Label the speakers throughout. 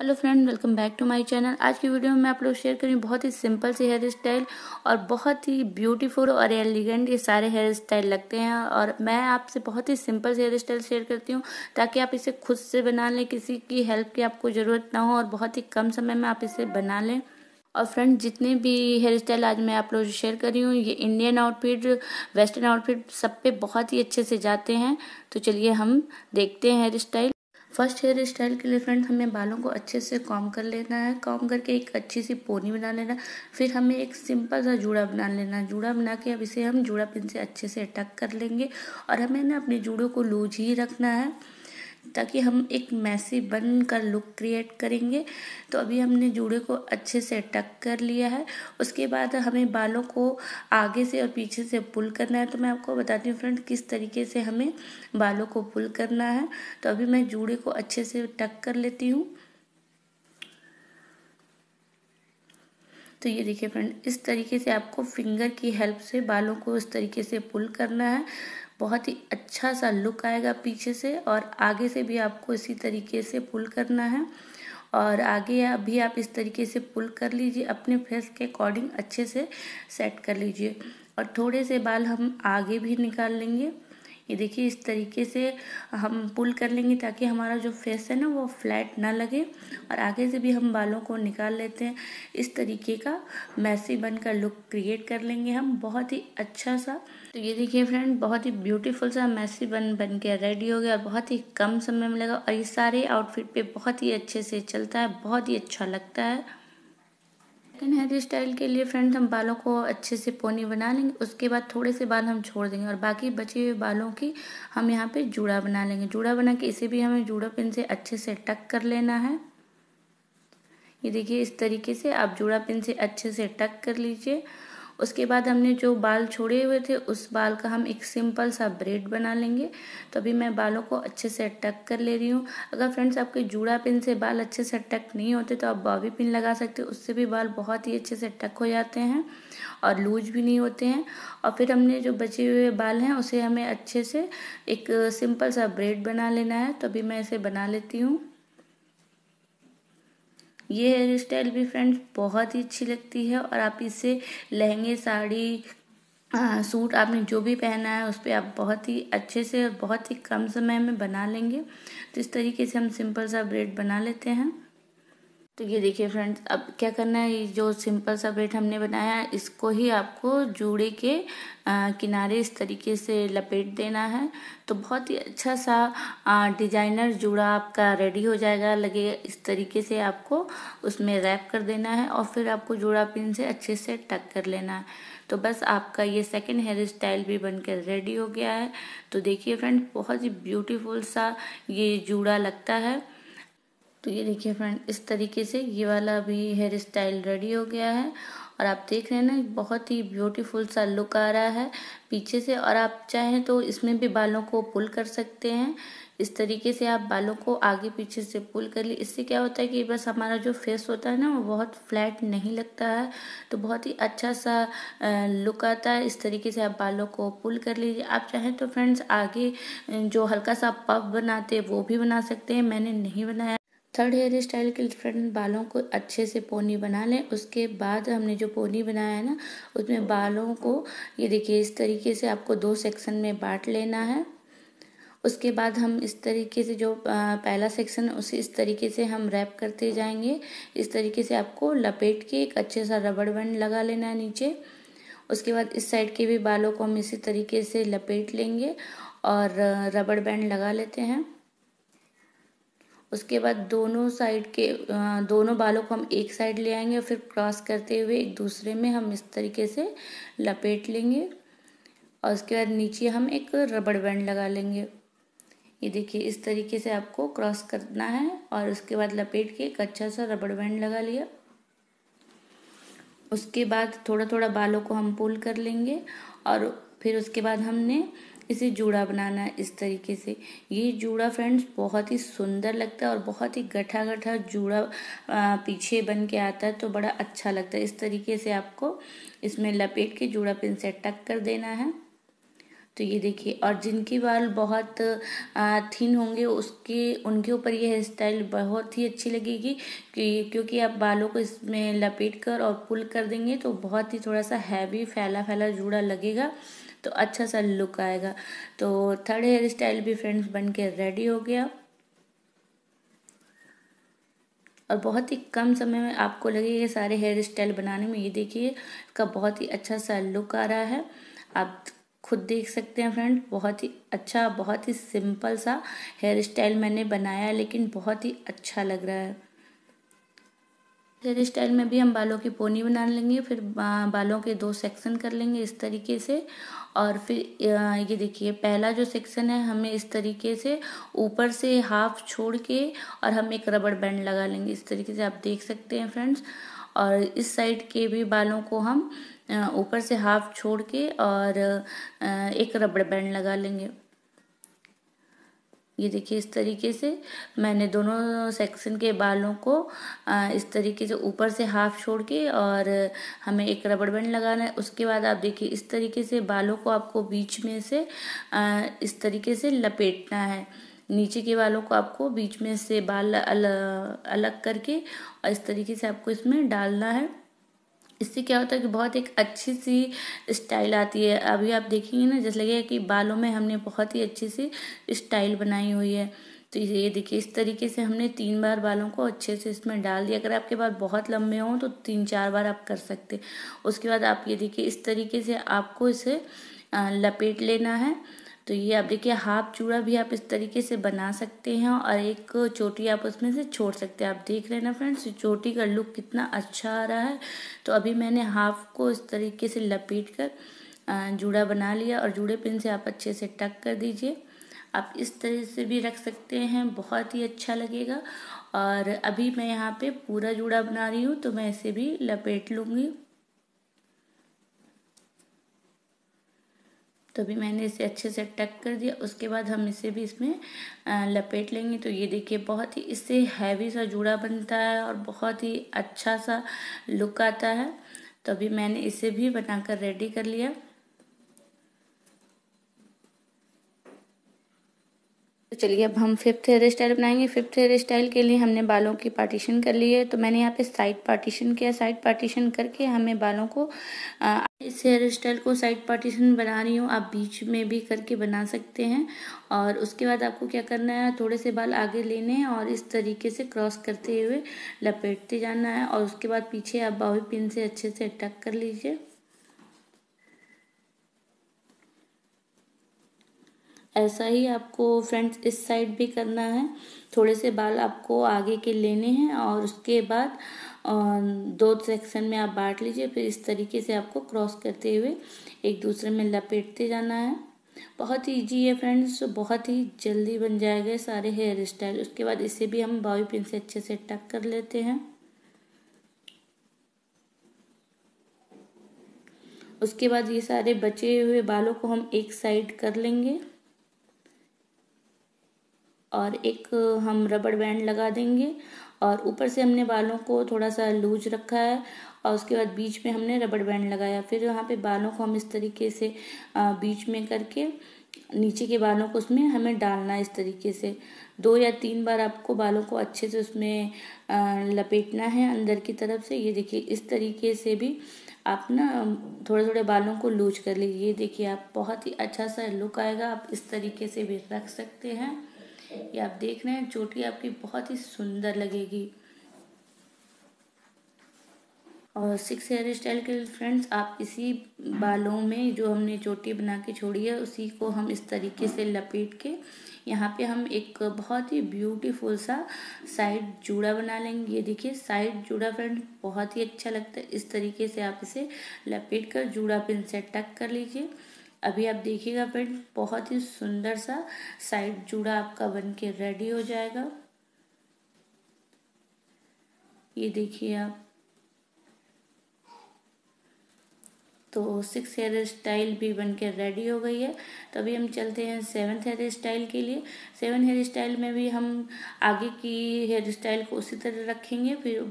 Speaker 1: hello friend welcome back to my channel आज की video में मैं आप लोग शेयर करूँ बहुत ही सिंपल से हेयर स्टाइल और बहुत ही ब्यूटीफुल और एलिगेंट ये सारे हेयर स्टाइल लगते हैं और मैं आपसे बहुत ही सिंपल से हेयर स्टाइल शेयर करती हूँ ताकि आप इसे खुद से बना लें किसी की हेल्प की आपको ज़रूरत ना हो और बहुत ही कम समय में आप इसे बना लें और फ्रेंड जितने भी हेयर स्टाइल आज मैं आप लोग शेयर कर रही हूँ ये इंडियन आउटफिट वेस्टर्न आउटफिट सब पे बहुत ही अच्छे से जाते हैं तो चलिए हम देखते हैं hair style first hair style के लिए फ्रेंड्स हमें बालों को अच्छे से कॉम कर लेना है कॉम करके एक अच्छी सी पोनी बना लेना फिर हमें एक सिंपल सा जूड़ा बना लेना जूड़ा बना के अब इसे हम जूड़ा पिन से अच्छे से अटक कर लेंगे और हमें ना अपने जूड़ों को लूज ही रखना है ताकि हम एक मैसी बन कर लुक क्रिएट करेंगे तो अभी हमने जूड़े को अच्छे से टक कर लिया है उसके बाद हमें बालों को आगे से और पीछे से पुल करना है तो मैं आपको बताती हूँ फ्रेंड किस तरीके से हमें बालों को पुल करना है तो अभी मैं जूड़े को अच्छे से टक कर लेती हूँ तो ये देखिए फ्रेंड इस तरीके से आपको फिंगर की हेल्प से बालों को इस तरीके से पुल करना है बहुत ही अच्छा सा लुक आएगा पीछे से और आगे से भी आपको इसी तरीके से पुल करना है और आगे भी आप इस तरीके से पुल कर लीजिए अपने फेस के अकॉर्डिंग अच्छे से सेट कर लीजिए और थोड़े से बाल हम आगे भी निकाल लेंगे ये देखिए इस तरीके से हम पुल कर लेंगे ताकि हमारा जो फेस है ना वो फ्लैट ना लगे और आगे से भी हम बालों को निकाल लेते हैं इस तरीके का मैसी बन का लुक क्रिएट कर लेंगे हम बहुत ही अच्छा सा तो ये देखिए फ्रेंड बहुत ही ब्यूटीफुल सा मैसी बन बन के रेडी हो गया और बहुत ही कम समय में लगा और ये सारे आउटफिट पे बहुत ही अच्छे से चलता है बहुत ही अच्छा लगता है सेकेंड हेयर स्टाइल के लिए फ्रेंड्स हम बालों को अच्छे से पोनी बना लेंगे उसके बाद थोड़े से बाल हम छोड़ देंगे और बाकी बचे हुए बालों की हम यहाँ पे जूड़ा बना लेंगे जूड़ा बना के इसे भी हमें जूड़ा पिन से अच्छे से टक कर लेना है ये देखिए इस तरीके से आप जूड़ा पिन से अच्छे से टक कर लीजिए उसके बाद हमने जो बाल छोड़े हुए थे उस बाल का हम एक सिंपल सा ब्रेड बना लेंगे तो अभी मैं बालों को अच्छे से अटक कर ले रही हूँ अगर फ्रेंड्स आपके जूड़ा पिन से बाल अच्छे से अटक नहीं होते तो आप बॉबी पिन लगा सकते हो उससे भी बाल बहुत ही अच्छे से अटक हो जाते हैं और लूज भी नहीं होते हैं और फिर हमने जो बचे हुए बाल हैं उसे हमें अच्छे से एक सिंपल सा ब्रेड बना लेना है तो अभी मैं इसे बना लेती हूँ ये हेयर स्टाइल भी फ्रेंड्स बहुत ही अच्छी लगती है और आप इसे लहंगे साड़ी आ, सूट आपने जो भी पहना है उस पर आप बहुत ही अच्छे से और बहुत ही कम समय में बना लेंगे तो इस तरीके से हम सिंपल सा ब्रेड बना लेते हैं तो ये देखिए फ्रेंड्स अब क्या करना है ये जो सिंपल सा ब्रेड हमने बनाया है इसको ही आपको जूड़े के आ, किनारे इस तरीके से लपेट देना है तो बहुत ही अच्छा सा डिजाइनर जूड़ा आपका रेडी हो जाएगा लगे इस तरीके से आपको उसमें रैप कर देना है और फिर आपको जूड़ा पिन से अच्छे से टक कर लेना है तो बस आपका ये सेकेंड हेयर स्टाइल भी बनकर रेडी हो गया है तो देखिए फ्रेंड बहुत ही ब्यूटीफुल सा ये जूड़ा लगता है तो ये देखिए फ्रेंड इस तरीके से ये वाला भी हेयर स्टाइल रेडी हो गया है और आप देख रहे हैं ना बहुत ही ब्यूटीफुल सा लुक आ रहा है पीछे से और आप चाहें तो इसमें भी बालों को पुल कर सकते हैं इस तरीके से आप बालों को आगे पीछे से पुल कर लिए इससे क्या होता है कि बस हमारा जो फेस होता है ना वो बहुत फ्लैट नहीं लगता है तो बहुत ही अच्छा सा लुक आता है इस तरीके से आप बालों को पुल कर लीजिए आप चाहें तो फ्रेंड्स आगे जो हल्का सा पफ बनाते वो भी बना सकते हैं मैंने नहीं बनाया थर्ड हेयर स्टाइल के फ्रेंड बालों को अच्छे से पोनी बना लें उसके बाद हमने जो पोनी बनाया है ना उसमें बालों को ये देखिए इस तरीके से आपको दो सेक्शन में बांट लेना है उसके बाद हम इस तरीके से जो पहला सेक्शन उसे इस तरीके से हम रैप करते जाएंगे इस तरीके से आपको लपेट के एक अच्छे सा रबड़ बैंड लगा लेना है नीचे उसके बाद इस साइड के भी बालों को हम इसी तरीके से लपेट लेंगे और रबड़ बैंड लगा लेते हैं उसके बाद दोनों साइड के दोनों बालों को हम एक साइड ले आएंगे और फिर क्रॉस करते हुए एक दूसरे में हम इस तरीके से लपेट लेंगे और उसके बाद नीचे हम एक रबड़ बैंड लगा लेंगे ये देखिए इस तरीके से आपको क्रॉस करना है और उसके बाद लपेट के एक अच्छा सा रबड़ बैंड लगा लिया उसके बाद थोड़ा थोड़ा बालों को हम पुल कर लेंगे और फिर उसके बाद हमने इसे जूड़ा बनाना इस तरीके से ये जूड़ा फ्रेंड्स बहुत ही सुंदर लगता है और बहुत ही गठा गठा जूड़ा पीछे बन के आता है तो बड़ा अच्छा लगता है इस तरीके से आपको इसमें लपेट के जूड़ा पिन से टक कर देना है तो ये देखिए और जिनके बाल बहुत थिन होंगे उसके उनके ऊपर ये हेयर स्टाइल बहुत ही अच्छी लगेगी कि क्योंकि आप बालों को इसमें लपेट कर और पुल कर देंगे तो बहुत ही थोड़ा सा हैवी फैला फैला जूड़ा लगेगा तो अच्छा सा लुक आएगा तो थर्ड हेयर स्टाइल भी फ्रेंड्स बन के रेडी हो गया और बहुत ही कम समय में आपको लगे ये सारे हेयर स्टाइल बनाने में ये देखिए इसका बहुत ही अच्छा सा लुक आ रहा है आप खुद देख सकते हैं फ्रेंड बहुत ही अच्छा बहुत ही सिंपल सा हेयर स्टाइल मैंने बनाया लेकिन बहुत ही अच्छा लग रहा है हेयर स्टाइल में भी हम बालों की पोनी बना लेंगे फिर बालों के दो सेक्शन कर लेंगे इस तरीके से और फिर ये देखिए पहला जो सेक्शन है हमें इस तरीके से ऊपर से हाफ छोड़ के और हम एक रबड़ बैंड लगा लेंगे इस तरीके से आप देख सकते हैं फ्रेंड्स और इस साइड के भी बालों को हम ऊपर से हाफ छोड़ के और एक रबड़ बैंड लगा लेंगे ये देखिए इस तरीके से मैंने दोनों सेक्शन के बालों को इस तरीके से ऊपर से हाफ छोड़ के और हमें एक रबड़ बैंड लगाना है उसके बाद आप देखिए इस तरीके से बालों को आपको बीच में से इस तरीके से लपेटना है नीचे के बालों को आपको बीच में से बाल अलग अलग करके और इस तरीके से आपको इसमें डालना है इससे क्या होता है कि बहुत एक अच्छी सी स्टाइल आती है अभी आप देखेंगे ना जैसे लगेगा कि बालों में हमने बहुत ही अच्छी सी स्टाइल बनाई हुई है तो ये देखिए इस तरीके से हमने तीन बार बालों को अच्छे से इसमें डाल दिया अगर आपके बाल बहुत लंबे हों तो तीन चार बार आप कर सकते उसके बाद आप ये देखिए इस तरीके से आपको इसे लपेट लेना है तो ये आप देखिए हाफ चूड़ा भी आप इस तरीके से बना सकते हैं और एक चोटी आप उसमें से छोड़ सकते हैं आप देख रहे हैं ना फ्रेंड्स चोटी का लुक कितना अच्छा आ रहा है तो अभी मैंने हाफ को इस तरीके से लपेट कर जूड़ा बना लिया और जूड़े पिन से आप अच्छे से टक कर दीजिए आप इस तरह से भी रख सकते हैं बहुत ही अच्छा लगेगा और अभी मैं यहाँ पे पूरा जूड़ा बना रही हूँ तो मैं इसे भी लपेट लूँगी तो अभी मैंने इसे अच्छे से टक कर दिया उसके बाद हम इसे भी इसमें लपेट लेंगे तो ये देखिए बहुत ही इससे हैवी सा जूड़ा बनता है और बहुत ही अच्छा सा लुक आता है तो अभी मैंने इसे भी बनाकर रेडी कर लिया तो चलिए अब हम फिफ्थ हेयर स्टाइल बनाएंगे फिफ्थ हेयर स्टाइल के लिए हमने बालों की पार्टीशन कर ली है तो मैंने यहाँ पे साइड पार्टीशन किया साइड पार्टीशन करके हमें बालों को आ, इस हेयर स्टाइल को साइड पार्टीशन बना रही हूँ आप बीच में भी करके बना सकते हैं और उसके बाद आपको क्या करना है थोड़े से बाल आगे लेने हैं और इस तरीके से क्रॉस करते हुए लपेटते जाना है और उसके बाद पीछे आप बावी पिन से अच्छे से अटक कर लीजिए ऐसा ही आपको फ्रेंड्स इस साइड भी करना है थोड़े से बाल आपको आगे के लेने हैं और उसके बाद दो सेक्शन में आप बांट लीजिए फिर इस तरीके से आपको क्रॉस करते हुए एक दूसरे में लपेटते जाना है बहुत ईजी है फ्रेंड्स बहुत ही जल्दी बन जाएगा सारे हेयर स्टाइल उसके बाद इसे भी हम बॉबी पिन से अच्छे से टक कर लेते हैं उसके बाद ये सारे बचे हुए बालों को हम एक साइड कर लेंगे और एक हम रबड़ बैंड लगा देंगे और ऊपर से हमने बालों को थोड़ा सा लूज रखा है और उसके बाद बीच में हमने रबड़ बैंड लगाया फिर यहाँ पे बालों को हम इस तरीके से बीच में करके नीचे के बालों को उसमें हमें डालना है इस तरीके से दो या तीन बार आपको बालों को अच्छे से उसमें लपेटना है अंदर की तरफ से ये देखिए इस तरीके से भी आप ना थोड़े थोड़े बालों को लूज कर लीजिए देखिए आप बहुत ही अच्छा सा लुक आएगा आप इस तरीके से भी रख सकते हैं ये आप देख रहे हैं चोटी आपकी बहुत ही सुंदर लगेगी और सिक्स हेयर स्टाइल के फ्रेंड्स आप इसी बालों में जो हमने चोटी बना के छोड़ी है उसी को हम इस तरीके से लपेट के यहाँ पे हम एक बहुत ही ब्यूटीफुल सा साइड जूड़ा बना लेंगे ये देखिए साइड जूड़ा फ्रेंड बहुत ही अच्छा लगता है इस तरीके से आप इसे लपेट कर जूड़ा पिन से टक कर लीजिए अभी आप देखिएगा पेंट बहुत ही सुंदर सा साइड जुड़ा आपका बन के रेडी हो जाएगा ये देखिए आप तो सिक्स हेयर स्टाइल भी बनकर रेडी हो गई है तो अभी हम चलते हैं सेवन हेयर स्टाइल के लिए सेवन हेयर स्टाइल में भी हम आगे की हेयर स्टाइल को उसी तरह रखेंगे फिर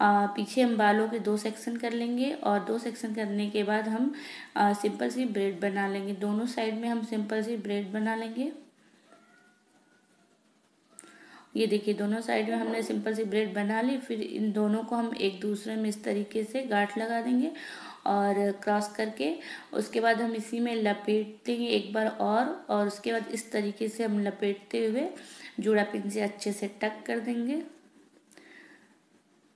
Speaker 1: आ, पीछे हम बालों के दो सेक्शन कर लेंगे और दो सेक्शन करने के बाद हम आ, सिंपल सी ब्रेड बना लेंगे दोनों साइड में हम सिंपल सी ब्रेड बना लेंगे ये देखिए दोनों साइड में हमने सिंपल सी ब्रेड बना ली फिर इन दोनों को हम एक दूसरे में इस तरीके से गाठ लगा देंगे और क्रॉस करके उसके बाद हम इसी में लपेट हैं एक बार और और उसके बाद इस तरीके से हम लपेटते हुए जोड़ा पिन से अच्छे से टक कर देंगे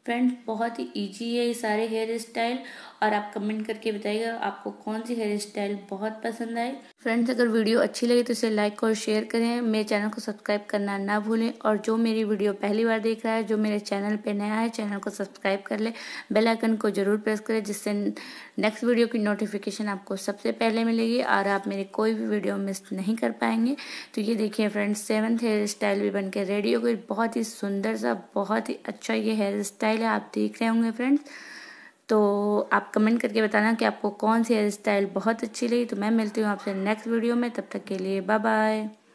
Speaker 1: फ्रेंड्स बहुत ही इजी है ये सारे हेयर स्टाइल और आप कमेंट करके बताइएगा आपको कौन सी हेयर स्टाइल बहुत पसंद आए फ्रेंड्स अगर वीडियो अच्छी लगे तो इसे लाइक और शेयर करें मेरे चैनल को सब्सक्राइब करना ना भूलें और जो मेरी वीडियो पहली बार देख रहा है जो मेरे चैनल पे नया है चैनल को सब्सक्राइब कर ले बेलाइकन को जरूर प्रेस करें जिससे नेक्स्ट वीडियो की नोटिफिकेशन आपको सबसे पहले मिलेगी और आप मेरी कोई भी वीडियो मिस नहीं कर पाएंगे तो ये देखिए फ्रेंड्स सेवन्थ हेयर स्टाइल भी बन के रेडी हो गई बहुत ही सुंदर सा बहुत ही अच्छा ये हेयर स्टाइल स्टाइल है आप देख रहे होंगे फ्रेंड्स तो आप कमेंट करके बताना कि आपको कौन सी हेयर स्टाइल बहुत अच्छी लगी तो मैं मिलती हूँ आपसे नेक्स्ट वीडियो में तब तक के लिए बाय बाय